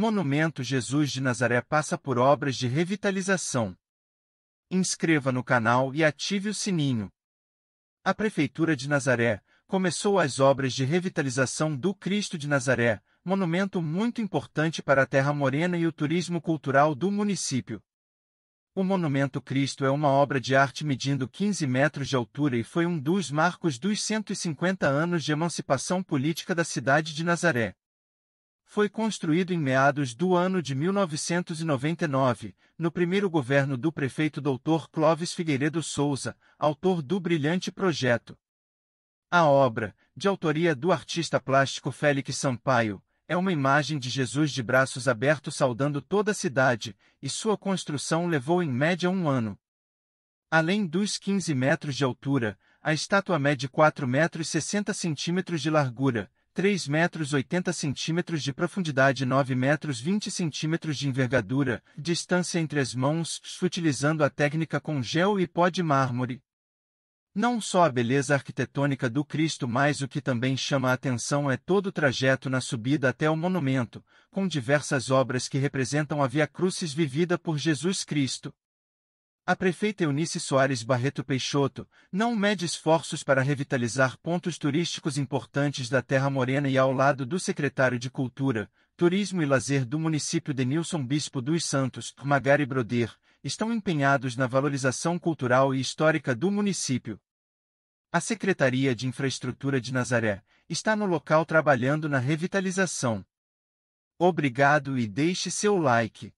Monumento Jesus de Nazaré passa por obras de revitalização. Inscreva no canal e ative o sininho. A Prefeitura de Nazaré começou as obras de revitalização do Cristo de Nazaré, monumento muito importante para a Terra Morena e o turismo cultural do município. O Monumento Cristo é uma obra de arte medindo 15 metros de altura e foi um dos marcos dos 150 anos de emancipação política da cidade de Nazaré foi construído em meados do ano de 1999, no primeiro governo do prefeito Dr. Clóvis Figueiredo Souza, autor do brilhante projeto. A obra, de autoria do artista plástico Félix Sampaio, é uma imagem de Jesus de braços abertos saudando toda a cidade, e sua construção levou em média um ano. Além dos 15 metros de altura, a estátua mede 4 metros e 60 centímetros de largura, 3 metros 80 centímetros de profundidade 9 metros 20 centímetros de envergadura, distância entre as mãos, utilizando a técnica com gel e pó de mármore. Não só a beleza arquitetônica do Cristo, mas o que também chama a atenção é todo o trajeto na subida até o monumento, com diversas obras que representam a Via Crucis vivida por Jesus Cristo. A prefeita Eunice Soares Barreto Peixoto não mede esforços para revitalizar pontos turísticos importantes da Terra Morena e ao lado do secretário de Cultura, Turismo e Lazer do município Denilson Bispo dos Santos, Magari Broder, estão empenhados na valorização cultural e histórica do município. A Secretaria de Infraestrutura de Nazaré está no local trabalhando na revitalização. Obrigado e deixe seu like.